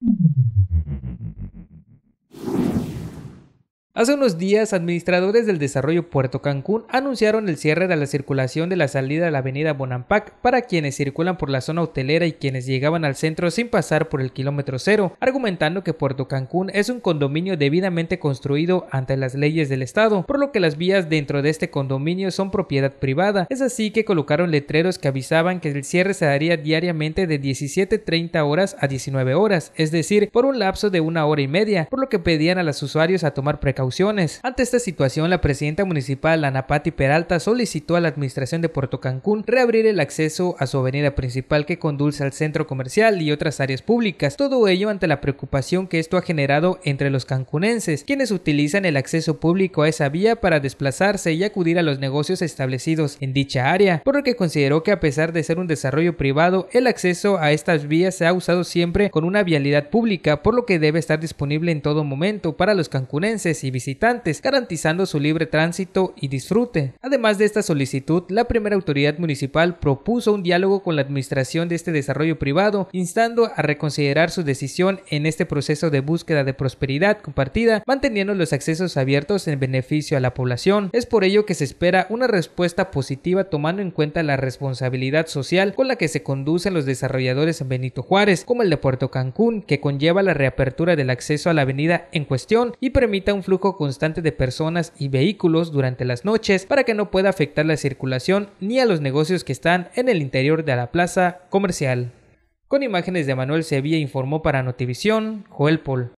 Thank mm-hmm. you. Hace unos días, administradores del desarrollo Puerto Cancún anunciaron el cierre de la circulación de la salida de la avenida Bonampak para quienes circulan por la zona hotelera y quienes llegaban al centro sin pasar por el kilómetro cero, argumentando que Puerto Cancún es un condominio debidamente construido ante las leyes del Estado, por lo que las vías dentro de este condominio son propiedad privada. Es así que colocaron letreros que avisaban que el cierre se daría diariamente de 17.30 horas a 19 horas, es decir, por un lapso de una hora y media, por lo que pedían a los usuarios a tomar precauciones ante esta situación, la presidenta municipal Ana Peralta solicitó a la administración de Puerto Cancún reabrir el acceso a su avenida principal que conduce al centro comercial y otras áreas públicas. Todo ello ante la preocupación que esto ha generado entre los cancunenses, quienes utilizan el acceso público a esa vía para desplazarse y acudir a los negocios establecidos en dicha área, por lo que consideró que a pesar de ser un desarrollo privado, el acceso a estas vías se ha usado siempre con una vialidad pública, por lo que debe estar disponible en todo momento para los cancunenses y visitantes, garantizando su libre tránsito y disfrute. Además de esta solicitud, la primera autoridad municipal propuso un diálogo con la administración de este desarrollo privado, instando a reconsiderar su decisión en este proceso de búsqueda de prosperidad compartida, manteniendo los accesos abiertos en beneficio a la población. Es por ello que se espera una respuesta positiva tomando en cuenta la responsabilidad social con la que se conducen los desarrolladores en Benito Juárez, como el de Puerto Cancún, que conlleva la reapertura del acceso a la avenida en cuestión y permita un flujo constante de personas y vehículos durante las noches para que no pueda afectar la circulación ni a los negocios que están en el interior de la plaza comercial. Con imágenes de Manuel Sevilla informó para Notivisión, Joel Pol.